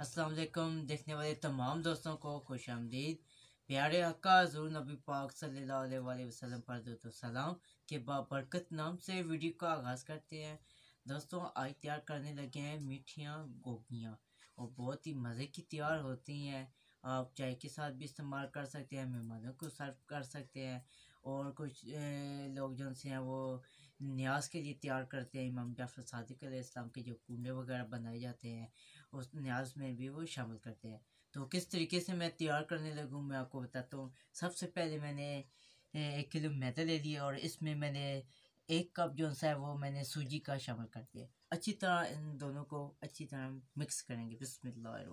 असलम देखने वाले तमाम दोस्तों को खुश आमदीद प्यारे अक्का हजूर नबी पाक सल्लल्लाहु वसल्लम पर सलाम के बाबरकत नाम से वीडियो का आगाज़ करते हैं दोस्तों आज तैयार करने लगे हैं मीठियाँ गोभियाँ और बहुत ही मज़े की तैयार होती हैं आप चाय के साथ भी इस्तेमाल कर सकते हैं मेहमानों को सर्व कर सकते हैं और कुछ लोग जो हैं वो न्याज के लिए तैयार करते हैं इमाम जाफर सदक इस्लाम के जो कुंडे वगैरह बनाए जाते हैं उस न्याज में भी वो शामिल करते हैं तो किस तरीके से मैं तैयार करने लगूँ मैं आपको बताता हूँ सबसे पहले मैंने एक किलो मैदा ले लिया और इसमें मैंने एक कप जो सा है वो मैंने सूजी का शामिल कर दिया अच्छी तरह इन दोनों को अच्छी तरह मिक्स करेंगे बिसमिल्लर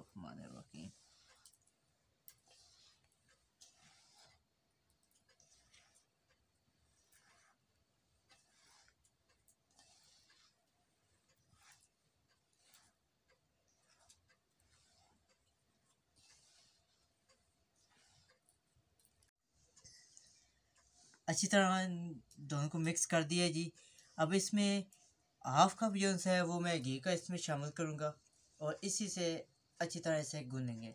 अच्छी तरह दोनों को मिक्स कर दिया जी अब इसमें हाफ कप जो है वो मैं घी का इसमें शामिल करूँगा और इसी से अच्छी तरह इसे गूंदेंगे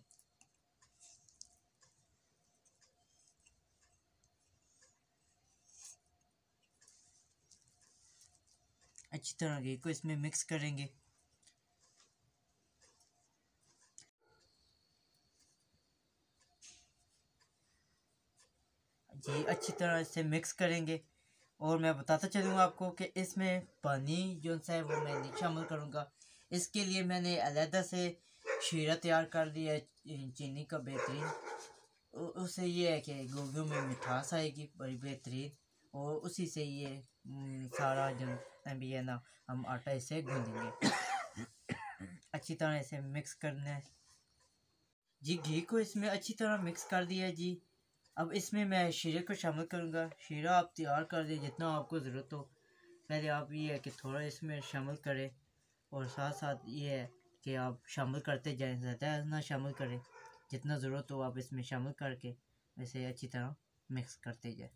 अच्छी तरह घी को इसमें मिक्स करेंगे ये अच्छी तरह से मिक्स करेंगे और मैं बताता चलूँगा आपको कि इसमें पानी जो है वो मैं नहीं शामिल करूँगा इसके लिए मैंने अलहदा से शीरा तैयार कर लिया चीनी का बेहतरीन उससे ये है कि गोभी में मिठास आएगी बड़ी बेहतरीन और उसी से ये सारा जो भी है ना हम आटा इसे गूँधेंगे अच्छी तरह इसे मिक्स करना है जी घी को इसमें अच्छी तरह मिक्स कर दिया जी अब इसमें मैं शीरे को शामिल करूँगा शीरा आप तैयार कर दें जितना आपको ज़रूरत हो पहले आप ये है कि थोड़ा इसमें शामिल करें और साथ साथ ये है कि आप शामिल करते जाएँ ज़्यादा ना शामिल करें जितना ज़रूरत हो आप इसमें शामिल करके इसे अच्छी तरह मिक्स करते जाए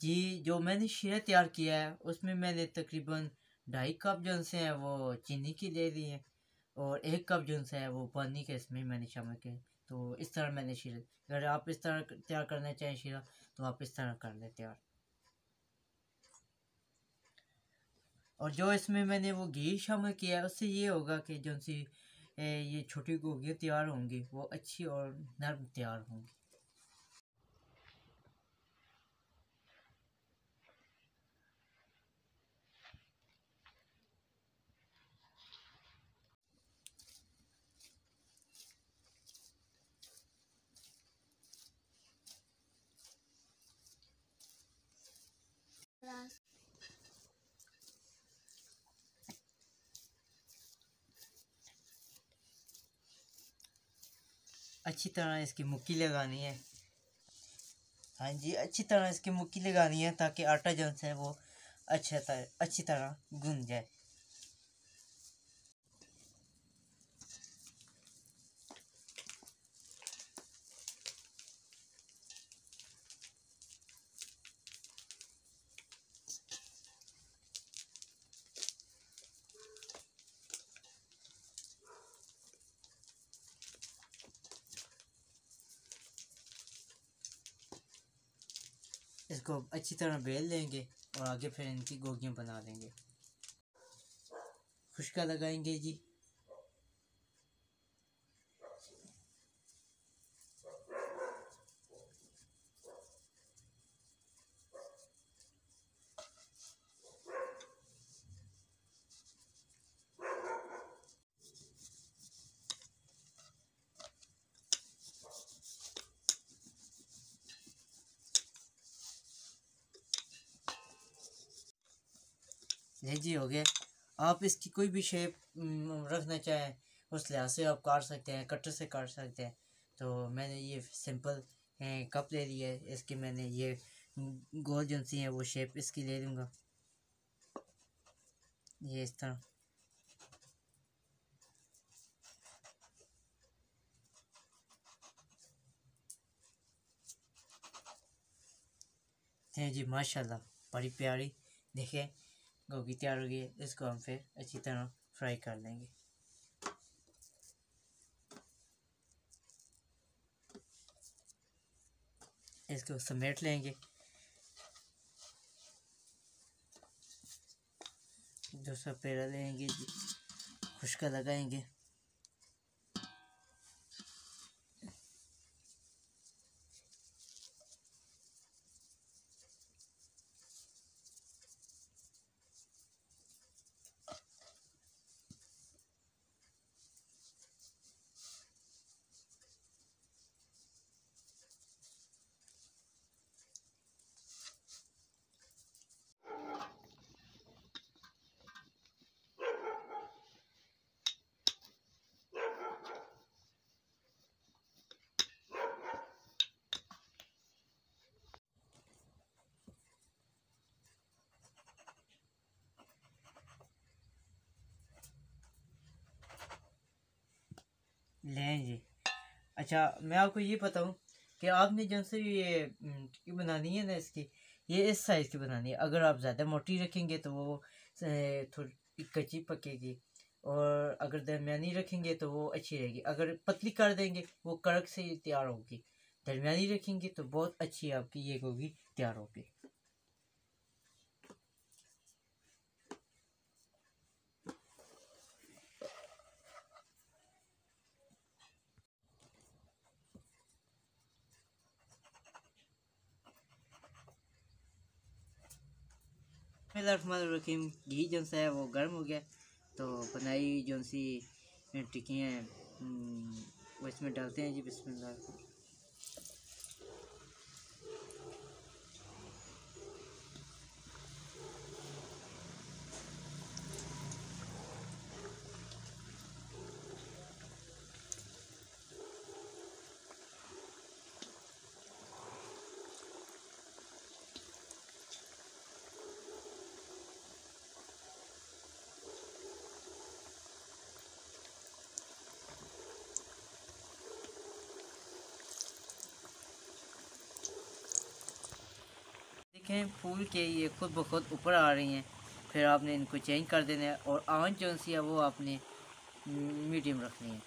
जी जो मैंने शीरा तैयार किया है उसमें मैंने तकरीबन ढाई कप जो है वो चीनी की ले ली है और एक कप जो है वो पानी के इसमें मैंने शामिल किया तो इस तरह मैंने शीरा अगर आप इस तरह तैयार करना चाहें शीरा तो आप इस तरह कर लें तैयार और जो इसमें मैंने वो घी शामिल किया है उससे ये होगा कि जो सी ये छोटी गोगियाँ तैयार होंगी वो अच्छी और नर्म तैयार होंगी अच्छी तरह इसकी मुक्की लगानी है हाँ जी अच्छी तरह इसकी मुक्की लगानी है ताकि आटा जो है वो अच्छा तरह अच्छी तरह गुन जाए इसको अच्छी तरह बेल लेंगे और आगे फिर इनकी गोगियाँ बना लेंगे खुशका लगाएंगे जी जी हो गए आप इसकी कोई भी शेप रखना चाहें उस लिहाज से आप काट सकते हैं कटर से काट सकते हैं तो मैंने ये सिंपल कप ले लिया है इसकी मैंने ये गोल जो सी है वो शेप इसकी ले लूँगा ये इस तरह हैं जी माशाल्लाह बड़ी प्यारी देखें गोभी तैयार हो गई है इसको हम फिर अच्छी तरह फ्राई कर लेंगे इसको समेट लेंगे दूसरा पेड़ा लेंगे खुशका लगाएंगे लें जी अच्छा मैं आपको ये बताऊँ कि आपने जो से ये टिक्की बनानी है ना इसकी ये इस साइज़ की बनानी है अगर आप ज़्यादा मोटी रखेंगे तो वो थोड़ी कच्ची पकेगी और अगर दरमियानी रखेंगे तो वो अच्छी रहेगी अगर पतली कर देंगे वो कड़क से तैयार होगी दरमिया रखेंगे तो बहुत अच्छी आपकी ये होगी तैयार होगी बसमीम घी जो सा है वो गर्म हो गया तो बनाई जो सी टिक्कियाँ वो हम्म, इसमें डालते हैं जी बिस्मिल्लाह देखें फूल के ये खुद ब खुद ऊपर आ रही हैं फिर आपने इनको चेंज कर देना है और आँच जो सी है वो आपने मीडियम हम्म, रखनी है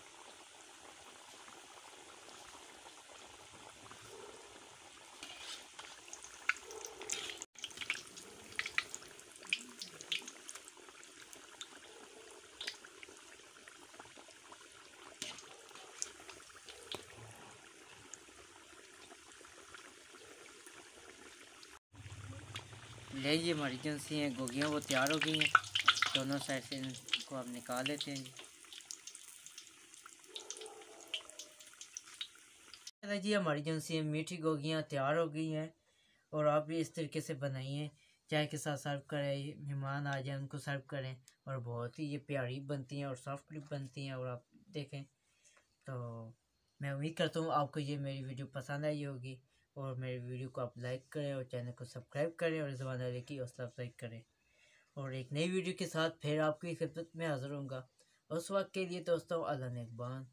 है ये इमरजेंसी हैं गोगियाँ वो तैयार हो गई हैं दोनों साइड से इनको आप निकाल लेते हैं जी जी इमरजेंसी मीठी गोगियाँ तैयार हो गई हैं और आप भी इस तरीके से बनाइए चाय के साथ सर्व करें मेहमान आ जाए उनको सर्व करें और बहुत ही ये प्यारी बनती हैं और सॉफ्ट भी बनती हैं और आप देखें तो मैं उम्मीद करता हूँ आपको ये मेरी वीडियो पसंद आई होगी और मेरे वीडियो को आप लाइक करें और चैनल को सब्सक्राइब करें और जबान अली की हौसला अफजाई करें और एक नई वीडियो के साथ फिर आपकी खिदमत में हाजिर होंगे उस वक्त के लिए दोस्तों अल्लाह नेकबान